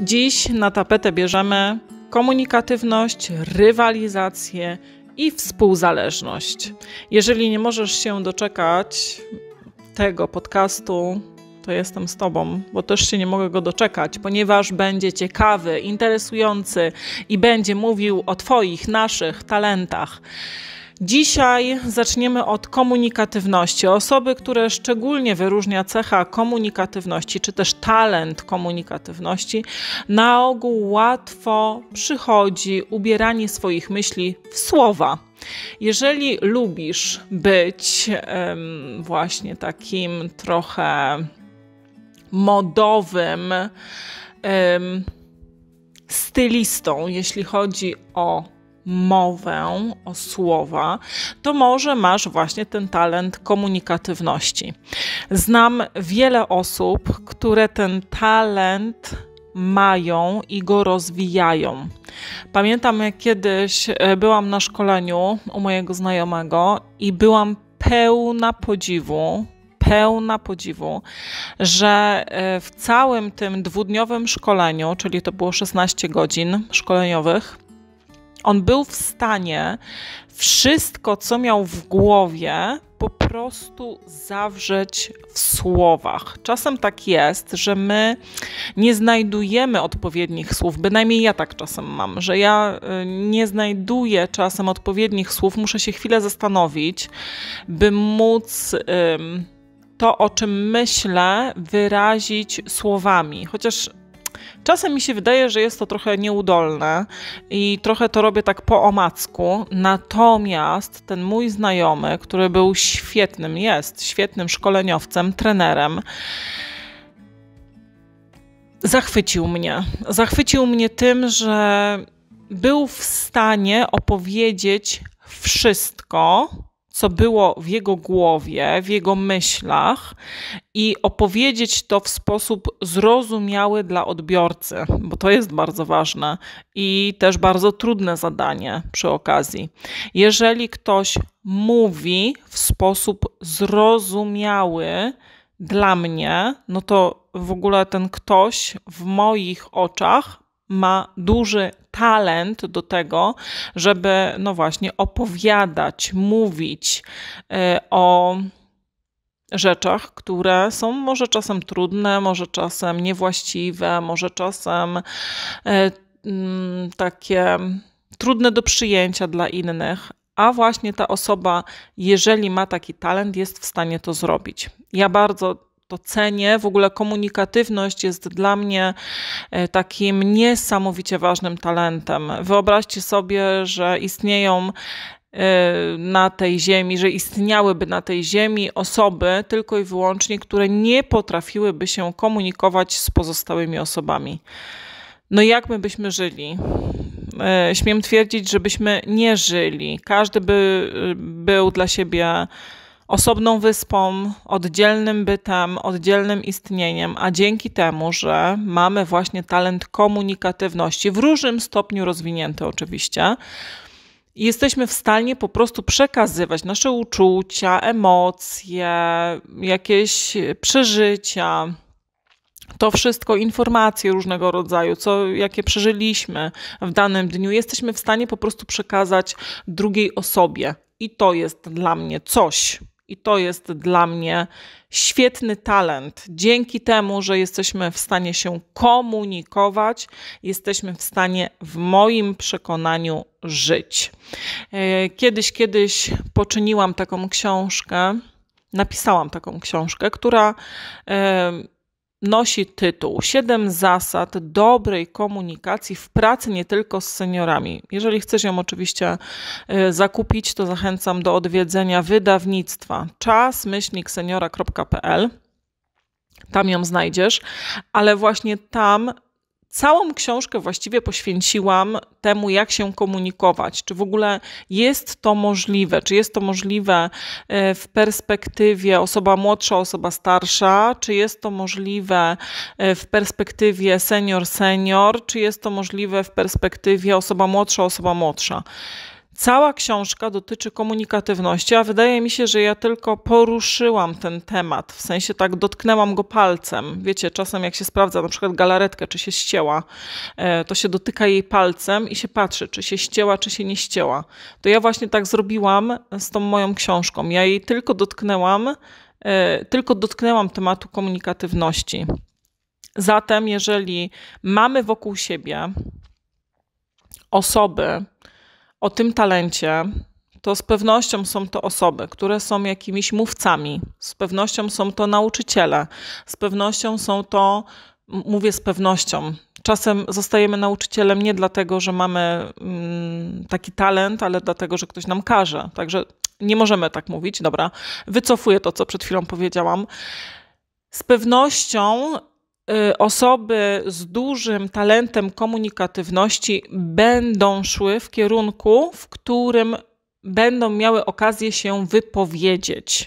Dziś na tapetę bierzemy komunikatywność, rywalizację i współzależność. Jeżeli nie możesz się doczekać tego podcastu, to jestem z Tobą, bo też się nie mogę go doczekać, ponieważ będzie ciekawy, interesujący i będzie mówił o Twoich, naszych talentach. Dzisiaj zaczniemy od komunikatywności. Osoby, które szczególnie wyróżnia cecha komunikatywności, czy też talent komunikatywności, na ogół łatwo przychodzi ubieranie swoich myśli w słowa. Jeżeli lubisz być ym, właśnie takim trochę modowym ym, stylistą, jeśli chodzi o mowę, o słowa, to może masz właśnie ten talent komunikatywności. Znam wiele osób, które ten talent mają i go rozwijają. Pamiętam, jak kiedyś e, byłam na szkoleniu u mojego znajomego i byłam pełna podziwu, pełna podziwu, że e, w całym tym dwudniowym szkoleniu, czyli to było 16 godzin szkoleniowych, on był w stanie wszystko, co miał w głowie, po prostu zawrzeć w słowach. Czasem tak jest, że my nie znajdujemy odpowiednich słów, bynajmniej ja tak czasem mam, że ja y, nie znajduję czasem odpowiednich słów, muszę się chwilę zastanowić, by móc. to, o czym myślę, wyrazić słowami. Chociaż Czasem mi się wydaje, że jest to trochę nieudolne i trochę to robię tak po omacku. Natomiast ten mój znajomy, który był świetnym, jest świetnym szkoleniowcem, trenerem, zachwycił mnie. Zachwycił mnie tym, że był w stanie opowiedzieć wszystko co było w jego głowie, w jego myślach i opowiedzieć to w sposób zrozumiały dla odbiorcy, bo to jest bardzo ważne i też bardzo trudne zadanie przy okazji. Jeżeli ktoś mówi w sposób zrozumiały dla mnie, no to w ogóle ten ktoś w moich oczach ma duży talent do tego, żeby, no właśnie, opowiadać, mówić y, o rzeczach, które są może czasem trudne, może czasem niewłaściwe, może czasem y, mm, takie trudne do przyjęcia dla innych, a właśnie ta osoba, jeżeli ma taki talent, jest w stanie to zrobić. Ja bardzo to cenię. W ogóle komunikatywność jest dla mnie e, takim niesamowicie ważnym talentem. Wyobraźcie sobie, że istnieją e, na tej ziemi, że istniałyby na tej ziemi osoby tylko i wyłącznie, które nie potrafiłyby się komunikować z pozostałymi osobami. No jak my byśmy żyli? E, śmiem twierdzić, żebyśmy nie żyli. Każdy by był dla siebie osobną wyspą, oddzielnym bytem, oddzielnym istnieniem, a dzięki temu, że mamy właśnie talent komunikatywności, w różnym stopniu rozwinięty oczywiście, jesteśmy w stanie po prostu przekazywać nasze uczucia, emocje, jakieś przeżycia. To wszystko informacje różnego rodzaju, co, jakie przeżyliśmy w danym dniu, jesteśmy w stanie po prostu przekazać drugiej osobie. I to jest dla mnie coś. I to jest dla mnie świetny talent. Dzięki temu, że jesteśmy w stanie się komunikować, jesteśmy w stanie, w moim przekonaniu, żyć. E, kiedyś, kiedyś poczyniłam taką książkę, napisałam taką książkę, która nosi tytuł Siedem zasad dobrej komunikacji w pracy nie tylko z seniorami. Jeżeli chcesz ją oczywiście y, zakupić, to zachęcam do odwiedzenia wydawnictwa czasmyślnikseniora.pl. Tam ją znajdziesz, ale właśnie tam całą książkę właściwie poświęciłam temu, jak się komunikować, czy w ogóle jest to możliwe, czy jest to możliwe e, w perspektywie osoba młodsza, osoba starsza, czy jest to możliwe e, w perspektywie senior, senior, czy jest to możliwe w perspektywie osoba młodsza, osoba młodsza. Cała książka dotyczy komunikatywności, a wydaje mi się, że ja tylko poruszyłam ten temat, w sensie tak dotknęłam go palcem. Wiecie, czasem jak się sprawdza na przykład galaretkę, czy się ścięła, e, to się dotyka jej palcem i się patrzy, czy się ścięła, czy się nie ścięła. To ja właśnie tak zrobiłam z tą moją książką. Ja jej tylko dotknęłam, e, tylko dotknęłam tematu komunikatywności. Zatem, jeżeli mamy wokół siebie osoby, o tym talencie, to z pewnością są to osoby, które są jakimiś mówcami, z pewnością są to nauczyciele, z pewnością są to, mówię z pewnością, czasem zostajemy nauczycielem nie dlatego, że mamy mm, taki talent, ale dlatego, że ktoś nam każe. Także nie możemy tak mówić, dobra. Wycofuję to, co przed chwilą powiedziałam. Z pewnością Y, osoby z dużym talentem komunikatywności będą szły w kierunku, w którym będą miały okazję się wypowiedzieć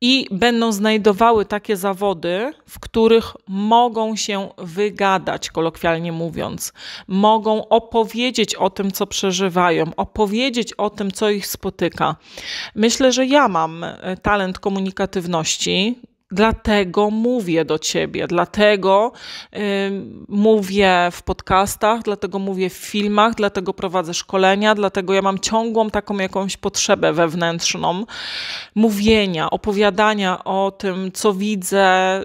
i będą znajdowały takie zawody, w których mogą się wygadać, kolokwialnie mówiąc, mogą opowiedzieć o tym, co przeżywają, opowiedzieć o tym, co ich spotyka. Myślę, że ja mam y, talent komunikatywności, Dlatego mówię do ciebie, dlatego y, mówię w podcastach, dlatego mówię w filmach, dlatego prowadzę szkolenia, dlatego ja mam ciągłą taką jakąś potrzebę wewnętrzną mówienia, opowiadania o tym, co widzę,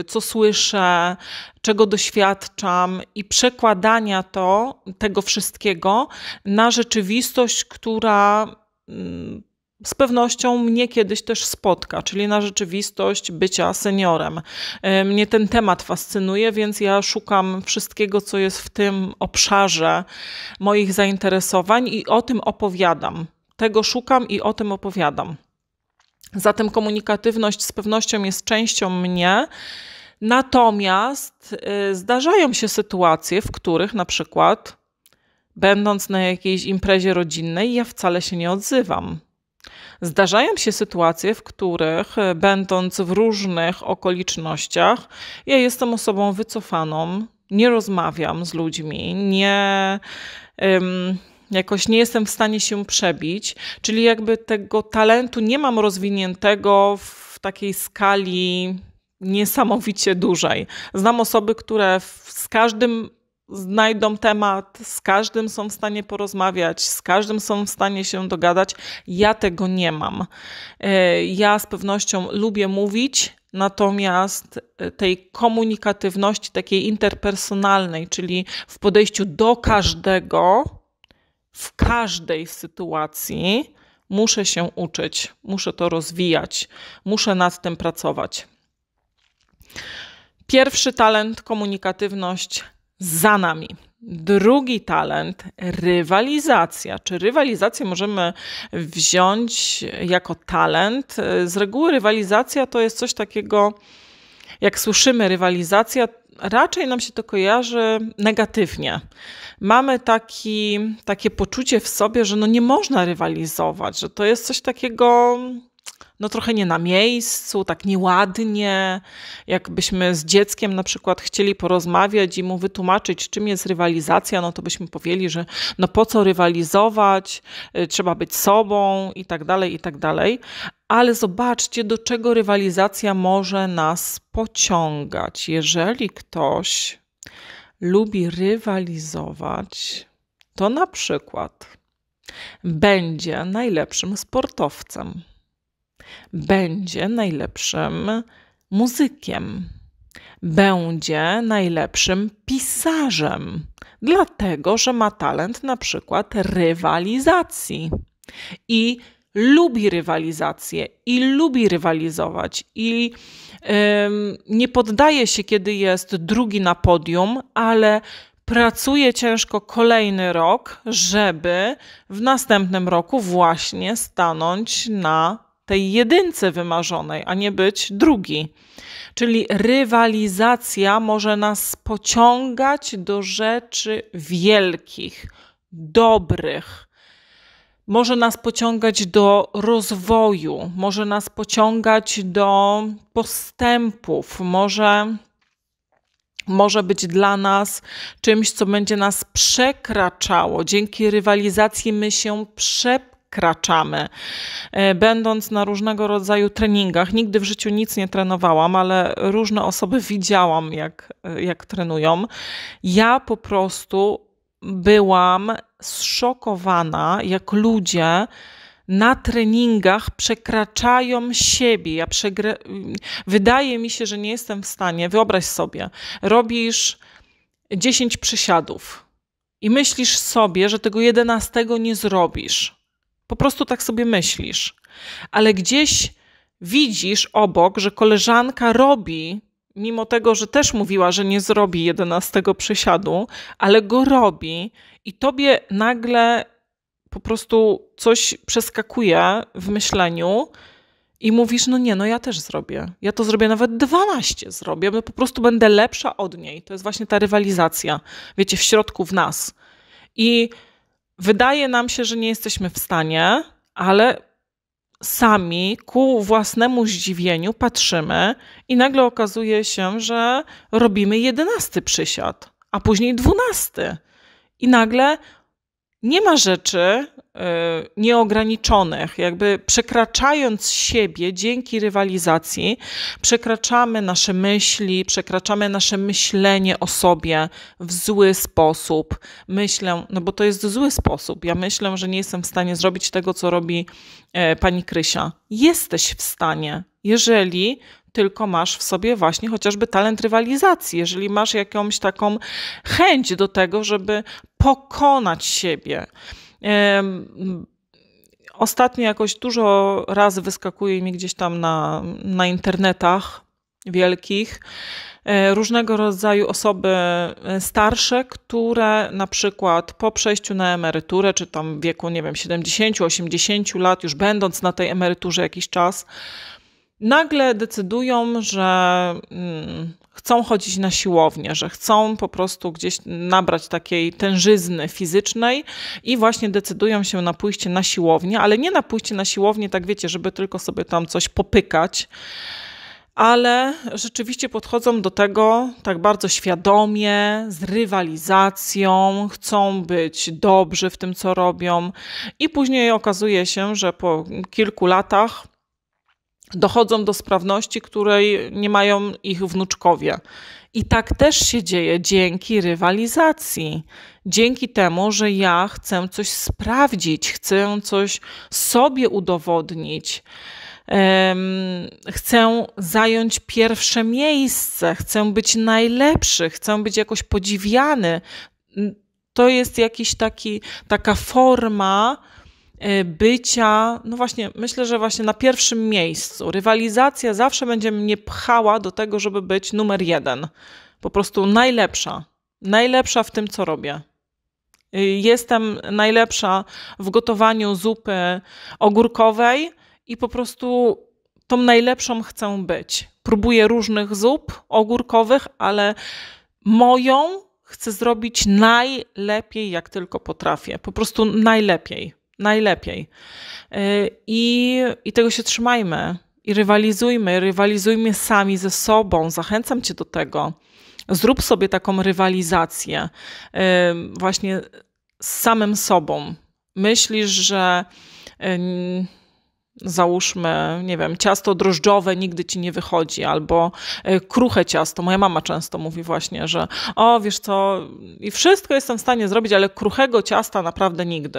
y, co słyszę, czego doświadczam i przekładania to, tego wszystkiego na rzeczywistość, która. Y, z pewnością mnie kiedyś też spotka, czyli na rzeczywistość bycia seniorem. E, mnie ten temat fascynuje, więc ja szukam wszystkiego, co jest w tym obszarze moich zainteresowań i o tym opowiadam. Tego szukam i o tym opowiadam. Zatem komunikatywność z pewnością jest częścią mnie. Natomiast e, zdarzają się sytuacje, w których na przykład, będąc na jakiejś imprezie rodzinnej, ja wcale się nie odzywam Zdarzają się sytuacje, w których, e, będąc w różnych okolicznościach, ja jestem osobą wycofaną, nie rozmawiam z ludźmi, nie. jakoś nie jestem w stanie się przebić, czyli jakby tego talentu nie mam rozwiniętego w takiej skali niesamowicie dużej. Znam osoby, które z każdym znajdą temat, z każdym są w stanie porozmawiać, z każdym są w stanie się dogadać. Ja tego nie mam. E, ja z pewnością lubię mówić, natomiast e, tej komunikatywności, takiej interpersonalnej, czyli w podejściu do każdego, w każdej sytuacji, muszę się uczyć, muszę to rozwijać, muszę nad tym pracować. Pierwszy talent komunikatywność za nami. Drugi talent rywalizacja. Czy rywalizację możemy wziąć jako talent? Z reguły rywalizacja to jest coś takiego, jak słyszymy rywalizacja, raczej nam się to kojarzy negatywnie. Mamy taki, takie poczucie w sobie, że no nie można rywalizować, że to jest coś takiego no trochę nie na miejscu, tak nieładnie, jakbyśmy z dzieckiem na przykład chcieli porozmawiać i mu wytłumaczyć, czym jest rywalizacja, no to byśmy powiedzieli, że no po co rywalizować, y, trzeba być sobą i tak dalej, i tak dalej. Ale zobaczcie, do czego rywalizacja może nas pociągać. Jeżeli ktoś lubi rywalizować, to na przykład będzie najlepszym sportowcem będzie najlepszym muzykiem, będzie najlepszym pisarzem, dlatego że ma talent na przykład rywalizacji i lubi rywalizację i lubi rywalizować i nie poddaje się, kiedy jest drugi na podium, ale pracuje ciężko kolejny rok, żeby w następnym roku właśnie stanąć na tej jedynce wymarzonej, a nie być drugi. Czyli rywalizacja może nas pociągać do rzeczy wielkich, dobrych może nas pociągać do rozwoju, może nas pociągać do postępów, może, może być dla nas czymś, co będzie nas przekraczało. Dzięki rywalizacji my się przepchamy Kraczamy, e, Będąc na różnego rodzaju treningach, nigdy w życiu nic nie trenowałam, ale różne osoby widziałam, jak, jak trenują. Ja po prostu byłam zszokowana, jak ludzie na treningach przekraczają siebie. Ja Wydaje mi się, że nie jestem w stanie. Wyobraź sobie, robisz 10 przysiadów i myślisz sobie, że tego 11 nie zrobisz. Po prostu tak sobie myślisz. Ale gdzieś widzisz obok, że koleżanka robi, mimo tego, że też mówiła, że nie zrobi 11 przesiadu, ale go robi i tobie nagle po prostu coś przeskakuje w myśleniu i mówisz, no nie, no ja też zrobię. Ja to zrobię nawet 12 zrobię, bo po prostu będę lepsza od niej. To jest właśnie ta rywalizacja, wiecie, w środku w nas. I wydaje nam się, że nie jesteśmy w stanie, ale sami ku własnemu zdziwieniu patrzymy i nagle okazuje się, że robimy jedenasty przysiad, a później dwunasty. I nagle nie ma rzeczy, E, nieograniczonych. Jakby przekraczając siebie dzięki rywalizacji, przekraczamy nasze myśli, przekraczamy nasze myślenie o sobie w zły sposób. Myślę, no bo to jest zły sposób. Ja myślę, że nie jestem w stanie zrobić tego, co robi e, pani Krysia. Jesteś w stanie, jeżeli tylko masz w sobie właśnie chociażby talent rywalizacji, jeżeli masz jakąś taką chęć do tego, żeby pokonać siebie. Ostatnio jakoś dużo razy wyskakuje mi gdzieś tam na, na internetach wielkich e, różnego rodzaju osoby e, starsze, które na przykład po przejściu na emeryturę, czy tam w wieku, nie wiem, 70-80 lat, już będąc na tej emeryturze jakiś czas, nagle decydują, że mm, chcą chodzić na siłownię, że chcą po prostu gdzieś nabrać takiej tężyzny fizycznej i właśnie decydują się na pójście na siłownię, ale nie na pójście na siłownię, tak wiecie, żeby tylko sobie tam coś popykać ale rzeczywiście podchodzą do tego tak bardzo świadomie, z rywalizacją, chcą być dobrzy w tym, co robią, i później okazuje się, że po kilku latach dochodzą do sprawności, której nie mają ich wnuczkowie. I tak też się dzieje dzięki rywalizacji, dzięki temu, że ja chcę coś sprawdzić, chcę coś sobie udowodnić. chcę zająć pierwsze miejsce, chcę być najlepszy, chcę być jakoś podziwiany. To jest jakiś taki, taka forma E, bycia, no właśnie, myślę, że właśnie na pierwszym miejscu. Rywalizacja zawsze będzie mnie pchała do tego, żeby być numer jeden. Po prostu najlepsza. Najlepsza w tym, co robię. Y, jestem najlepsza w gotowaniu zupy ogórkowej i po prostu tą najlepszą chcę być. Próbuję różnych zup ogórkowych, ale moją chcę zrobić najlepiej, jak tylko potrafię. Po prostu najlepiej najlepiej. Y, I, I tego się trzymajmy. I rywalizujmy, rywalizujmy sami ze sobą. Zachęcam cię do tego. Zrób sobie taką rywalizację y, właśnie z samym sobą. Myślisz, że y, załóżmy, nie wiem, ciasto drożdżowe nigdy ci nie wychodzi, albo kruche ciasto. Moja mama często mówi właśnie, że o, wiesz co, i wszystko jestem w stanie zrobić, ale kruchego ciasta naprawdę nigdy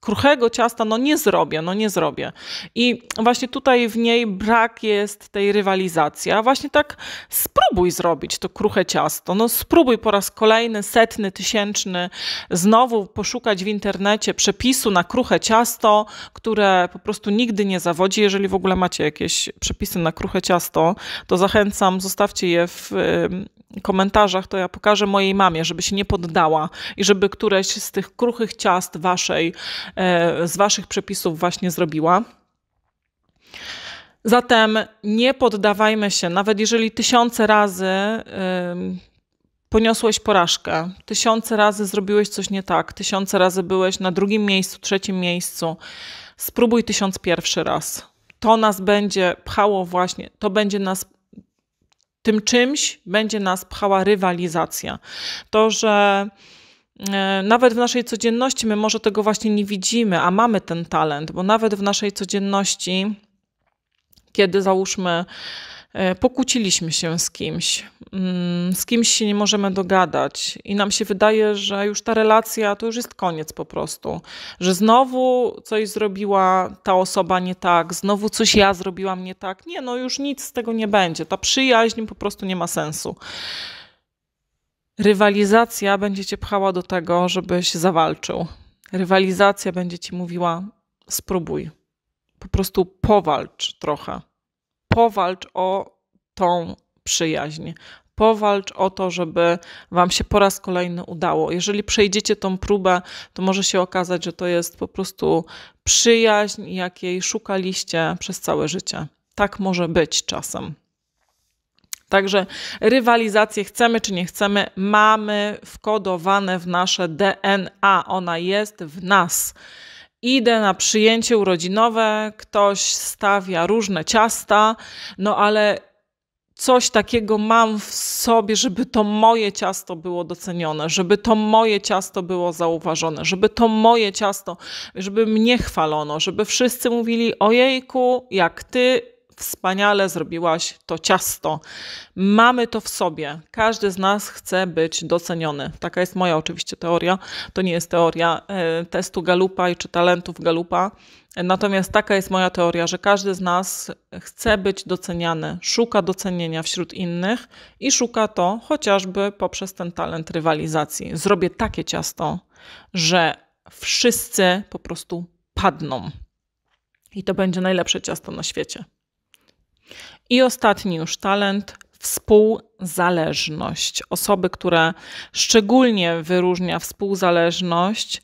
kruchego ciasta no nie zrobię, no nie zrobię. I właśnie tutaj w niej brak jest tej rywalizacji, a właśnie tak spróbuj zrobić to kruche ciasto, no spróbuj po raz kolejny, setny, tysięczny, znowu poszukać w internecie przepisu na kruche ciasto, które po prostu nigdy nie zawodzi. Jeżeli w ogóle macie jakieś przepisy na kruche ciasto, to zachęcam, zostawcie je w komentarzach, to ja pokażę mojej mamie, żeby się nie poddała i żeby któreś z tych kruchych ciast waszej, e, z waszych przepisów właśnie zrobiła. Zatem nie poddawajmy się, nawet jeżeli tysiące razy poniosłeś porażkę, tysiące razy zrobiłeś coś nie tak, tysiące razy byłeś na drugim miejscu, trzecim miejscu, spróbuj tysiąc pierwszy raz. To nas będzie pchało właśnie, to będzie nas tym czymś będzie nas pchała rywalizacja. To, że e, nawet w naszej codzienności my może tego właśnie nie widzimy, a mamy ten talent, bo nawet w naszej codzienności, kiedy załóżmy, E, pokłóciliśmy się z kimś, mm, z kimś się nie możemy dogadać i nam się wydaje, że już ta relacja to już jest koniec po prostu, że znowu coś zrobiła ta osoba nie tak, znowu coś ja zrobiłam nie tak. Nie, no już nic z tego nie będzie. Ta przyjaźń po prostu nie ma sensu. Rywalizacja będzie cię pchała do tego, żebyś zawalczył. Rywalizacja będzie ci mówiła: spróbuj, po prostu powalcz trochę powalcz o tą przyjaźń. Powalcz o to, żeby Wam się po raz kolejny udało. Jeżeli przejdziecie tą próbę, to może się okazać, że to jest po prostu przyjaźń, jakiej szukaliście przez całe życie. Tak może być czasem. Także rywalizację chcemy czy nie chcemy, mamy wkodowane w nasze DNA. Ona jest w nas. Idę na przyjęcie urodzinowe, ktoś stawia różne ciasta, no ale coś takiego mam w sobie, żeby to moje ciasto było docenione, żeby to moje ciasto było zauważone, żeby to moje ciasto, żeby mnie chwalono, żeby wszyscy mówili: Ojejku, jak ty wspaniale zrobiłaś to ciasto. Mamy to w sobie. Każdy z nas chce być doceniony. Taka jest moja oczywiście teoria. To nie jest teoria e, testu Galupa i czy talentów Galupa. Natomiast taka jest moja teoria, że każdy z nas chce być doceniany, szuka docenienia wśród innych i szuka to chociażby poprzez ten talent rywalizacji. Zrobię takie ciasto, że wszyscy po prostu padną. I to będzie najlepsze ciasto na świecie. I ostatni już talent współzależność. Osoby, które szczególnie wyróżnia współzależność,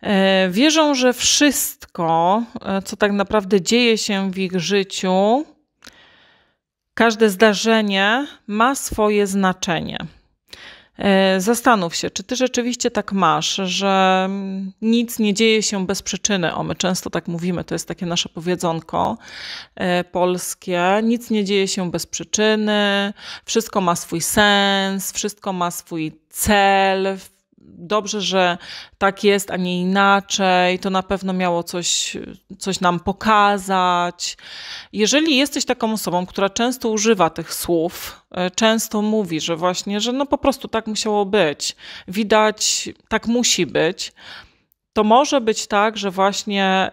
e, wierzą, że wszystko, e, co tak naprawdę dzieje się w ich życiu, każde zdarzenie ma swoje znaczenie. E, zastanów się, czy ty rzeczywiście tak masz, że nic nie dzieje się bez przyczyny. O, my często tak mówimy, to jest takie nasze powiedzonko e, polskie. Nic nie dzieje się bez przyczyny, wszystko ma swój sens, wszystko ma swój cel, dobrze, że tak jest, a nie inaczej, to na pewno miało coś, coś nam pokazać. Jeżeli jesteś taką osobą, która często używa tych słów, e, często mówi, że właśnie, że no po prostu tak musiało być, widać, tak musi być, to może być tak, że właśnie e,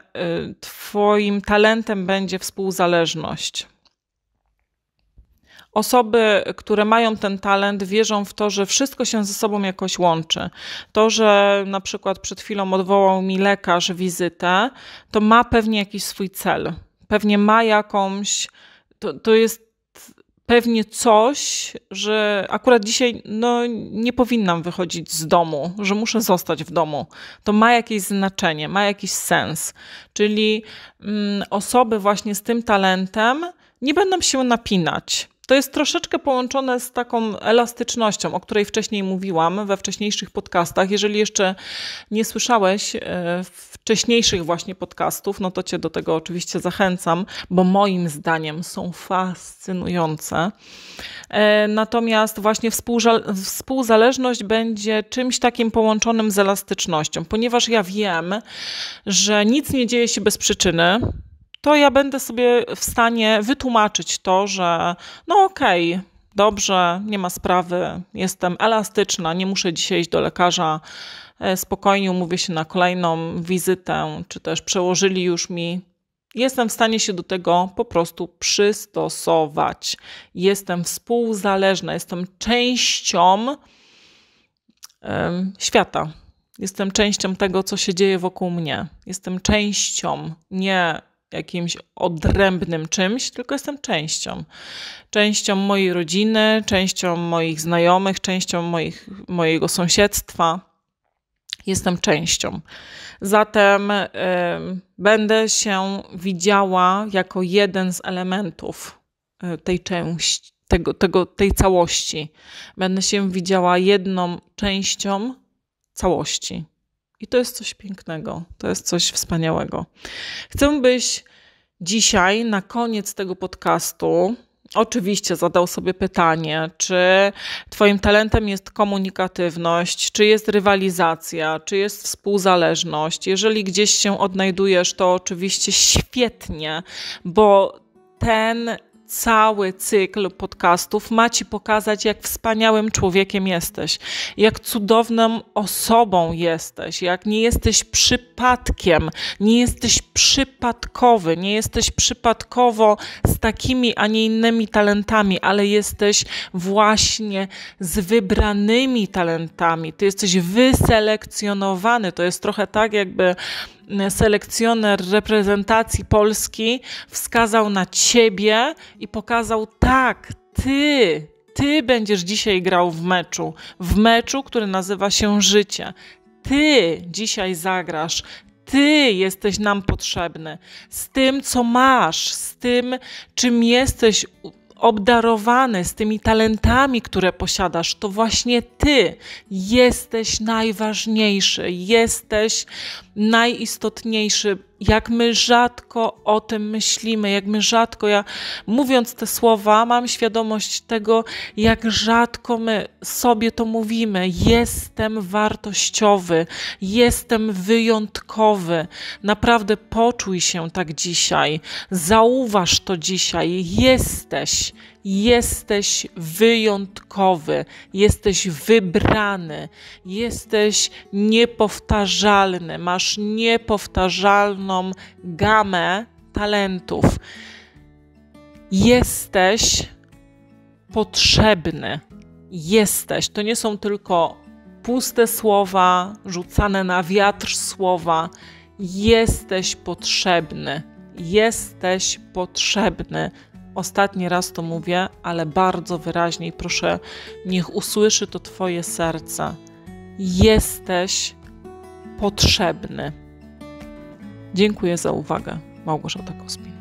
Twoim talentem będzie współzależność osoby, które mają ten talent, wierzą w to, że wszystko się ze sobą jakoś łączy. To, że na przykład przed chwilą odwołał mi lekarz wizytę, to ma pewnie jakiś swój cel. Pewnie ma jakąś. To, to jest pewnie coś, że akurat dzisiaj no, nie powinnam wychodzić z domu, że muszę zostać w domu. To ma jakieś znaczenie, ma jakiś sens. Czyli mm, osoby właśnie z tym talentem nie będą się napinać to jest troszeczkę połączone z taką elastycznością, o której wcześniej mówiłam we wcześniejszych podcastach. Jeżeli jeszcze nie słyszałeś e, wcześniejszych właśnie podcastów, no to Cię do tego oczywiście zachęcam, bo moim zdaniem są fascynujące. E, natomiast właśnie współzależność będzie czymś takim połączonym z elastycznością, ponieważ ja wiem, że nic nie dzieje się bez przyczyny to ja będę sobie w stanie wytłumaczyć to, że no okej, okay, dobrze, nie ma sprawy, jestem elastyczna, nie muszę dzisiaj iść do lekarza. E, spokojnie umówię się na kolejną wizytę, czy też przełożyli już mi Jestem w stanie się do tego po prostu przystosować. Jestem współzależna, jestem częścią świata. Jestem częścią tego, co się dzieje wokół mnie. Jestem częścią, nie jakimś odrębnym czymś, tylko jestem częścią. Częścią mojej rodziny, częścią moich znajomych, częścią moich, mojego sąsiedztwa. Jestem częścią. Zatem y, będę się widziała jako jeden z elementów e, tej części, tego, tego, tej całości. Będę się widziała jedną częścią całości. I to jest coś pięknego, to jest coś wspaniałego. Chcę, byś dzisiaj, na koniec tego podcastu, oczywiście zadał sobie pytanie, czy Twoim talentem jest komunikatywność, czy jest rywalizacja, czy jest współzależność. Jeżeli gdzieś się odnajdujesz, to oczywiście świetnie, bo ten cały cykl podcastów ma ci pokazać, jak wspaniałym człowiekiem jesteś, jak cudowną osobą jesteś, jak nie jesteś przypadkiem, nie jesteś przypadkowy, nie jesteś przypadkowo z takimi, a nie innymi talentami, ale jesteś właśnie z wybranymi talentami. Ty jesteś wyselekcjonowany. To jest trochę tak, jakby selekcjoner reprezentacji Polski wskazał na ciebie i pokazał tak, ty, ty będziesz dzisiaj grał w meczu, w meczu, który nazywa się życie. Ty dzisiaj zagrasz, ty jesteś nam potrzebny, z tym, co masz, z tym, czym jesteś obdarowany, z tymi talentami, które posiadasz, to właśnie ty jesteś najważniejszy, jesteś najistotniejszy. Jak my rzadko o tym myślimy, jak my rzadko, ja mówiąc te słowa, mam świadomość tego, jak rzadko my sobie to mówimy. Jestem wartościowy, jestem wyjątkowy. Naprawdę poczuj się tak dzisiaj, zauważ to dzisiaj. Jesteś, jesteś wyjątkowy, jesteś wybrany, jesteś niepowtarzalny, masz niepowtarzalną gamę talentów. Jesteś potrzebny. Jesteś. To nie są tylko puste słowa, rzucane na wiatr słowa. Jesteś potrzebny. Jesteś potrzebny. Ostatni raz to mówię, ale bardzo wyraźnie i proszę, niech usłyszy to Twoje serce. Jesteś potrzebny. Dziękuję za uwagę. Małgorzata Kospin.